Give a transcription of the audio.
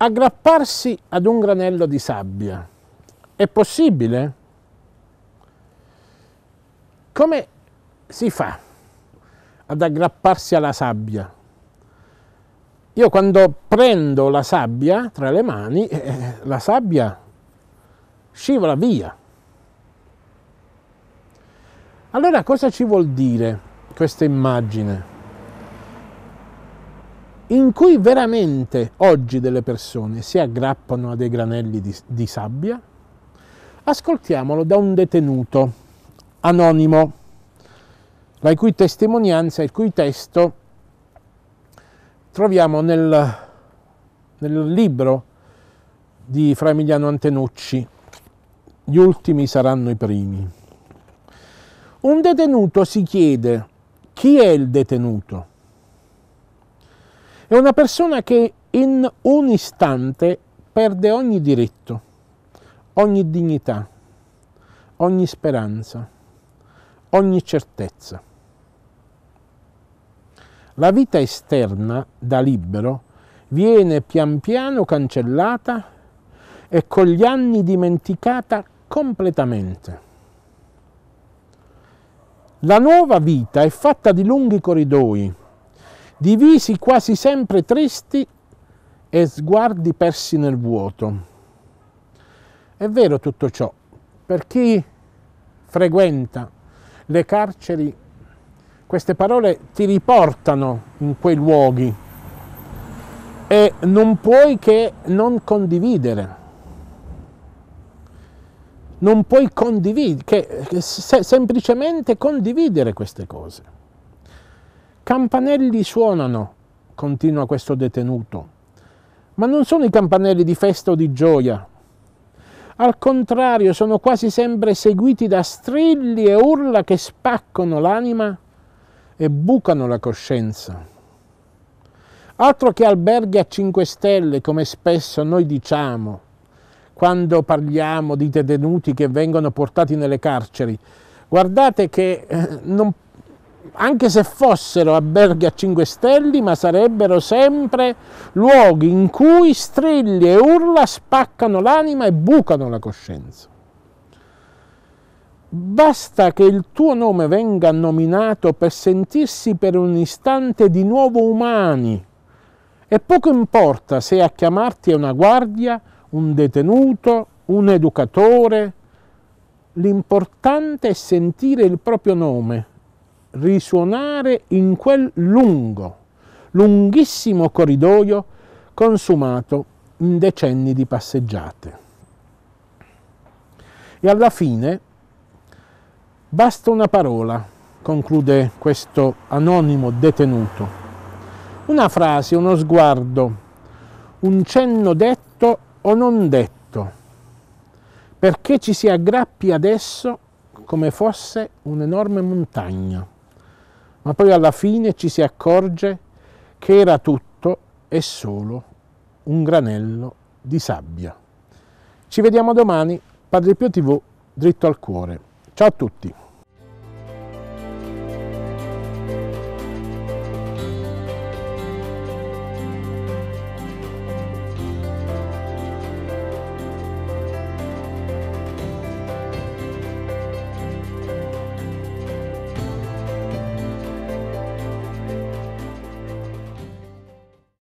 Aggrapparsi ad un granello di sabbia è possibile? Come si fa ad aggrapparsi alla sabbia? Io quando prendo la sabbia tra le mani, eh, la sabbia scivola via. Allora cosa ci vuol dire questa immagine? in cui veramente oggi delle persone si aggrappano a dei granelli di, di sabbia, ascoltiamolo da un detenuto anonimo, la cui testimonianza, e il cui testo troviamo nel, nel libro di Fra Emiliano Antenucci, Gli ultimi saranno i primi. Un detenuto si chiede chi è il detenuto è una persona che in un istante perde ogni diritto, ogni dignità, ogni speranza, ogni certezza. La vita esterna, da libero, viene pian piano cancellata e con gli anni dimenticata completamente. La nuova vita è fatta di lunghi corridoi, divisi quasi sempre tristi e sguardi persi nel vuoto. È vero tutto ciò, per chi frequenta le carceri, queste parole ti riportano in quei luoghi e non puoi che non condividere. Non puoi condividere, che, che se, semplicemente condividere queste cose. Campanelli suonano, continua questo detenuto, ma non sono i campanelli di festa o di gioia. Al contrario, sono quasi sempre seguiti da strilli e urla che spaccano l'anima e bucano la coscienza. Altro che alberghi a 5 stelle, come spesso noi diciamo quando parliamo di detenuti che vengono portati nelle carceri. Guardate che eh, non anche se fossero alberghi a 5 stelle, ma sarebbero sempre luoghi in cui strilli e urla spaccano l'anima e bucano la coscienza. Basta che il tuo nome venga nominato per sentirsi per un istante di nuovo umani e poco importa se a chiamarti è una guardia, un detenuto, un educatore, l'importante è sentire il proprio nome risuonare in quel lungo, lunghissimo corridoio consumato in decenni di passeggiate. E alla fine basta una parola, conclude questo anonimo detenuto. Una frase, uno sguardo, un cenno detto o non detto, perché ci si aggrappi adesso come fosse un'enorme montagna ma poi alla fine ci si accorge che era tutto e solo un granello di sabbia. Ci vediamo domani, Padre Pio TV, dritto al cuore. Ciao a tutti!